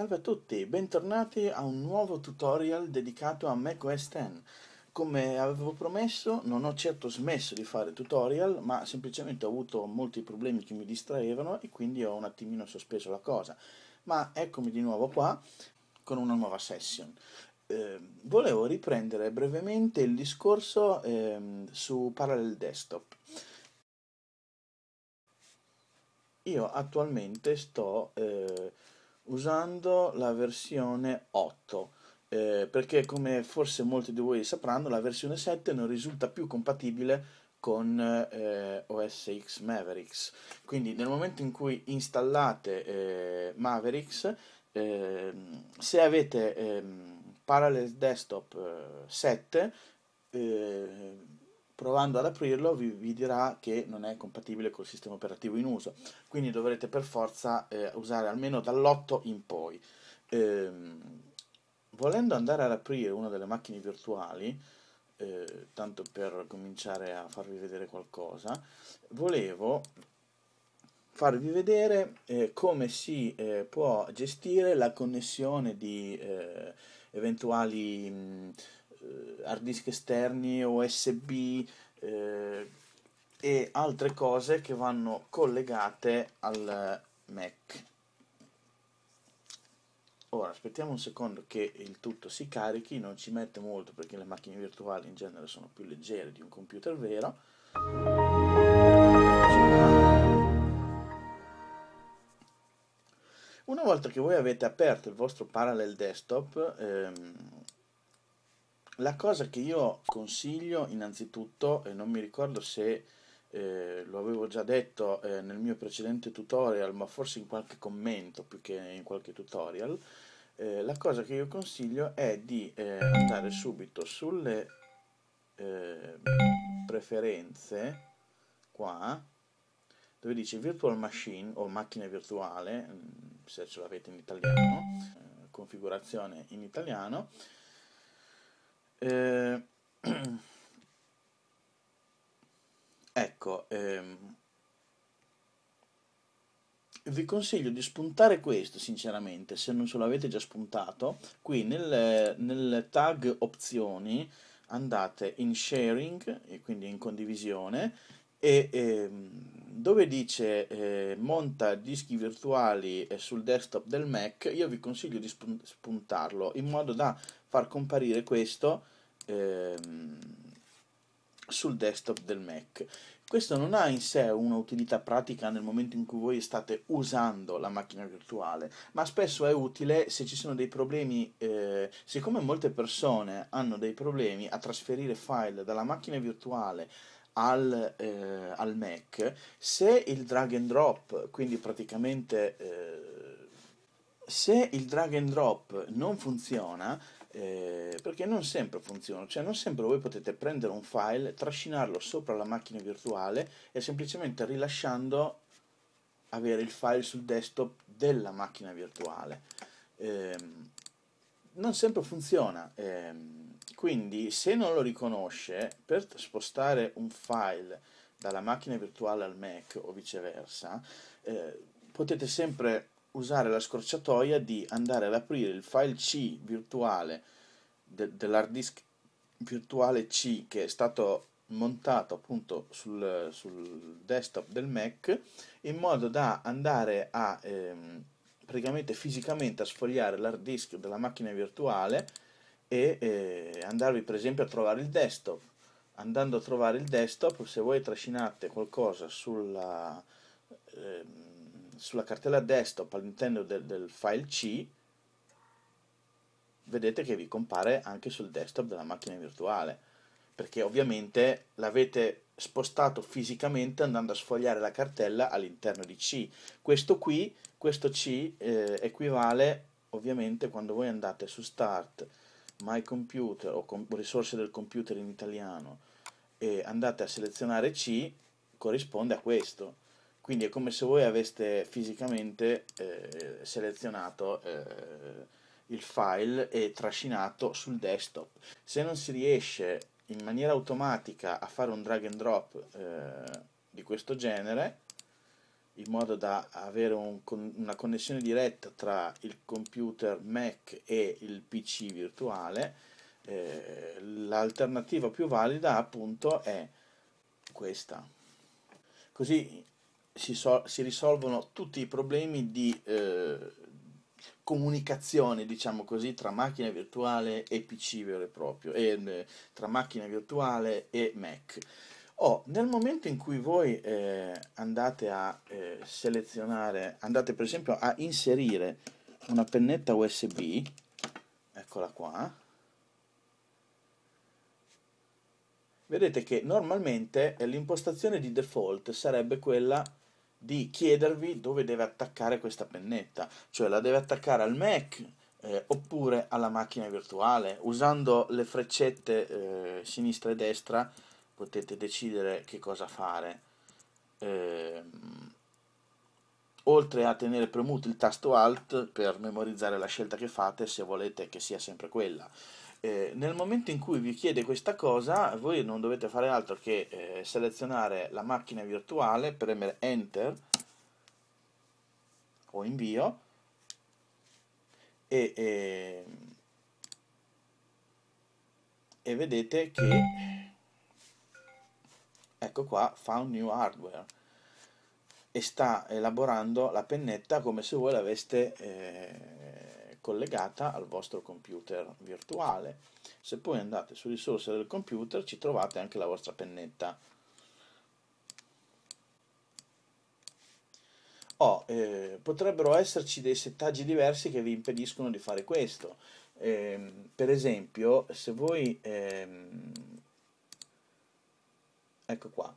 Salve a tutti, bentornati a un nuovo tutorial dedicato a macOS X. Come avevo promesso, non ho certo smesso di fare tutorial, ma semplicemente ho avuto molti problemi che mi distraevano e quindi ho un attimino sospeso la cosa. Ma eccomi di nuovo qua con una nuova session. Eh, volevo riprendere brevemente il discorso eh, su Parallel Desktop. Io attualmente sto... Eh, usando la versione 8 eh, perché come forse molti di voi sapranno la versione 7 non risulta più compatibile con eh, OS X Mavericks quindi nel momento in cui installate eh, Mavericks ehm, se avete ehm, Parallel Desktop 7 eh, provando ad aprirlo vi, vi, dirà che non è compatibile col sistema operativo in uso, quindi dovrete per forza eh, usare almeno dall'8 in poi. Ehm, volendo andare ad aprire una delle macchine virtuali, eh, tanto per cominciare a farvi vedere qualcosa, volevo farvi vedere eh, come si eh, può gestire la connessione di eh, eventuali mh, hard disk esterni, USB eh, e altre cose che vanno collegate al Mac. Ora aspettiamo un secondo che il tutto si carichi, non ci mette molto perché le macchine virtuali in genere sono più leggere di un computer vero. Una volta che voi avete aperto il vostro parallel desktop, ehm, la cosa che io consiglio innanzitutto, e non mi ricordo se eh, lo avevo già detto eh, nel mio precedente tutorial, ma forse in qualche commento più che in qualche tutorial, eh, la cosa che io consiglio è di eh, andare subito sulle eh, preferenze, qua, dove dice virtual machine o macchina virtuale, mm, se ce l'avete in italiano, eh, configurazione in italiano, eh, ecco, ehm, vi consiglio di spuntare questo sinceramente se non ce l'avete già spuntato qui nel, nel, tag opzioni andate in sharing e quindi in condivisione e, e ehm, dove dice eh, monta dischi virtuali eh, sul desktop del Mac, io vi consiglio di spuntarlo in modo da far comparire questo eh, sul desktop del Mac. Questo non ha in sé un'utilità pratica nel momento in cui voi state usando la macchina virtuale, ma spesso è utile se ci sono dei problemi, eh, siccome molte persone hanno dei problemi a trasferire file dalla macchina virtuale al, eh, al Mac, se il drag and drop, quindi praticamente eh, se il drag and drop non funziona, eh, perché non sempre funziona, cioè non sempre voi potete prendere un file, trascinarlo sopra la macchina virtuale e semplicemente rilasciando avere il file sul desktop della macchina virtuale. Eh, non sempre funziona. Eh, quindi se non lo riconosce, per spostare un file dalla macchina virtuale al Mac o viceversa, eh, potete sempre usare la scorciatoia di andare ad aprire il file C virtuale de dell'hard disk virtuale C che è stato montato appunto sul, sul, desktop del Mac in modo da andare a ehm, praticamente fisicamente a sfogliare l'hard disk della macchina virtuale e eh, andarvi per esempio a trovare il desktop andando a trovare il desktop se voi trascinate qualcosa sulla, eh, sulla cartella desktop all'interno del, del file C vedete che vi compare anche sul desktop della macchina virtuale perché ovviamente l'avete spostato fisicamente andando a sfogliare la cartella all'interno di C questo qui questo C eh, equivale ovviamente quando voi andate su start My Computer o com risorse del computer in italiano e andate a selezionare C, corrisponde a questo. Quindi è come se voi aveste fisicamente eh, selezionato eh, il file e trascinato sul desktop. Se non si riesce in maniera automatica a fare un drag and drop eh, di questo genere, in modo da avere un, una connessione diretta tra il computer Mac e il PC virtuale, eh, l'alternativa più valida appunto è questa. Così si, so, si risolvono tutti i problemi di eh, comunicazione, diciamo così, tra macchina virtuale e PC vero e proprio, e, eh, tra macchina virtuale e Mac. Oh, nel momento in cui voi eh, andate a eh, selezionare, andate per esempio a inserire una pennetta USB, eccola qua, vedete che normalmente eh, l'impostazione di default sarebbe quella di chiedervi dove deve attaccare questa pennetta, cioè la deve attaccare al Mac eh, oppure alla macchina virtuale, usando le freccette eh, sinistra e destra potete decidere che cosa fare. Eh, oltre a tenere premuto il tasto Alt per memorizzare la scelta che fate se volete che sia sempre quella. Eh, nel momento in cui vi chiede questa cosa, voi non dovete fare altro che eh, selezionare la macchina virtuale, premere Enter o invio e, e, ehm, e vedete che ecco qua Found New Hardware e sta elaborando la pennetta come se voi l'aveste eh, collegata al vostro computer virtuale. Se poi andate su risorse del computer ci trovate anche la vostra pennetta. Oh, eh, potrebbero esserci dei settaggi diversi che vi impediscono di fare questo. Eh, per esempio, se voi ehm, ecco qua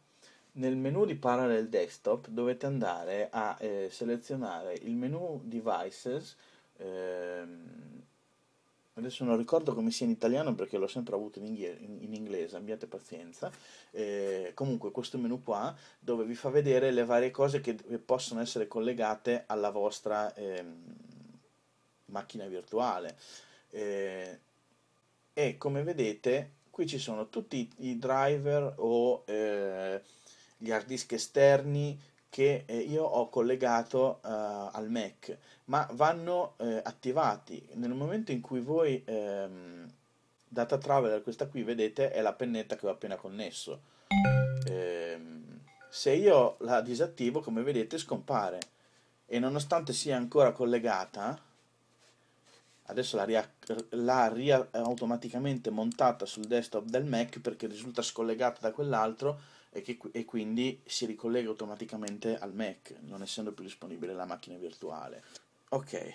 nel menu di Parallel Desktop dovete andare a eh, selezionare il menu Devices ehm, adesso non ricordo come sia in italiano perché l'ho sempre avuto in, in, in inglese, abbiate pazienza eh, comunque questo menu qua dove vi fa vedere le varie cose che possono essere collegate alla vostra ehm, macchina virtuale eh, e come vedete qui ci sono tutti i driver o eh, gli hard disk esterni che eh, io ho collegato eh, al Mac, ma vanno eh, attivati nel momento in cui voi ehm, Data Traveler, questa qui vedete è la pennetta che ho appena connesso. Eh, se io la disattivo, come vedete, scompare e nonostante sia ancora collegata, adesso l'ha, ria- eh, automaticamente montata sul desktop del Mac perché risulta scollegata da quell'altro e, che, e quindi si ricollega automaticamente al Mac, non essendo più disponibile la macchina virtuale. Ok.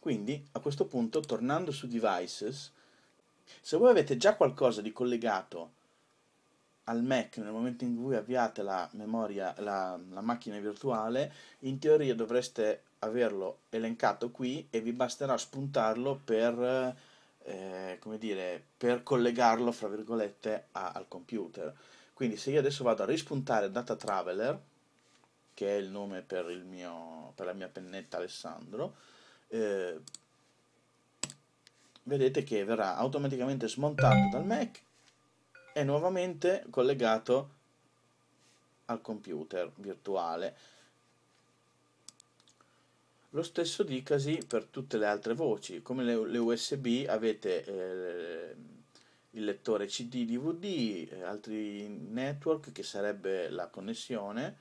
Quindi a questo punto, tornando su devices, se voi avete già qualcosa di collegato al Mac nel momento in cui avviate la, memoria, la, la macchina virtuale, in teoria dovreste averlo elencato qui e vi basterà spuntarlo per, eh, come dire, per collegarlo, fra virgolette, a, al computer. Quindi se io adesso vado a rispuntare Data Traveler, che è il nome per, il mio, per la mia pennetta Alessandro, eh, vedete che verrà automaticamente smontato dal Mac è nuovamente collegato al computer virtuale. Lo stesso dicasi per tutte le altre voci, come le, le USB avete eh, il lettore CD, DVD, eh, altri network che sarebbe la connessione,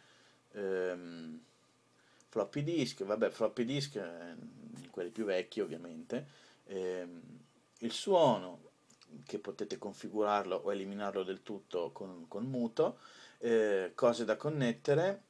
ehm, floppy disk, vabbè floppy disk, eh, quelli più vecchi ovviamente, ehm, il suono che potete configurarlo o eliminarlo del tutto con, con muto, eh, cose da connettere.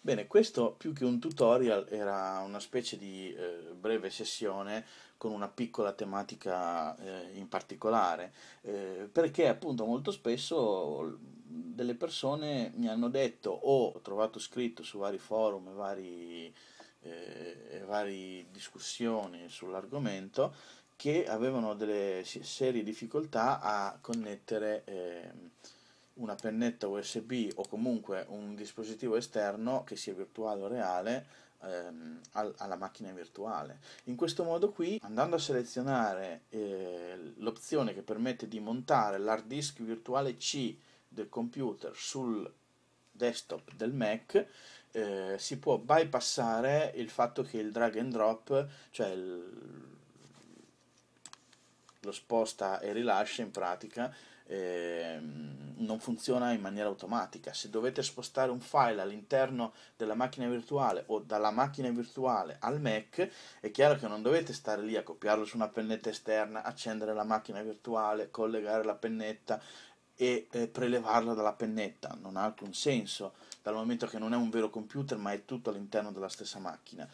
Bene, questo più che un tutorial era una specie di eh, breve sessione con una piccola tematica eh, in particolare, eh, perché appunto molto spesso delle persone mi hanno detto o ho trovato scritto su vari forum e vari eh, eh, varie discussioni sull'argomento che avevano delle serie difficoltà a connettere eh, una pennetta USB o comunque un dispositivo esterno che sia virtuale o reale ehm, alla macchina virtuale. In questo modo qui, andando a selezionare eh, l'opzione che permette di montare l'hard disk virtuale C del computer sul desktop del Mac, eh, si può bypassare il fatto che il drag and drop, cioè il, lo sposta e rilascia in pratica, eh, non funziona in maniera automatica. Se dovete spostare un file all'interno della macchina virtuale o dalla macchina virtuale al Mac, è chiaro che non dovete stare lì a copiarlo su una pennetta esterna, accendere la macchina virtuale, collegare la pennetta e eh, prelevarla dalla pennetta, non ha alcun senso dal momento che non è un vero computer ma è tutto all'interno della stessa macchina.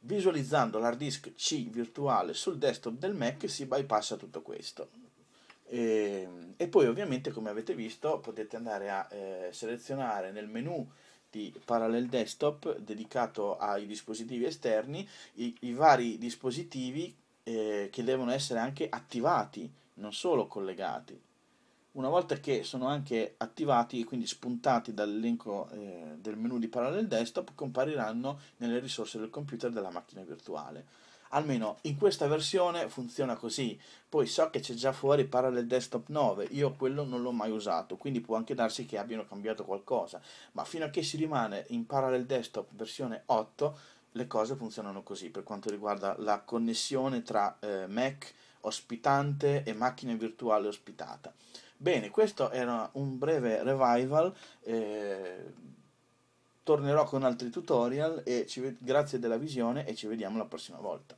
Visualizzando l'hard disk C virtuale sul desktop del Mac si bypassa tutto questo. E, ehm, e poi ovviamente come avete visto potete andare a eh, selezionare nel menu di Parallel Desktop dedicato ai dispositivi esterni i, i vari dispositivi eh, che devono essere anche attivati, non solo collegati una volta che sono anche attivati e quindi spuntati dall'elenco eh, del menu di parallel desktop compariranno nelle risorse del computer della macchina virtuale almeno in questa versione funziona così poi so che c'è già fuori Parallel Desktop 9 io quello non l'ho mai usato quindi può anche darsi che abbiano cambiato qualcosa ma fino a che si rimane in Parallel Desktop versione 8 le cose funzionano così per quanto riguarda la connessione tra eh, Mac ospitante e macchina virtuale ospitata Bene, questo era un breve revival. Eh, tornerò con altri tutorial e ci, grazie della visione e ci vediamo la prossima volta.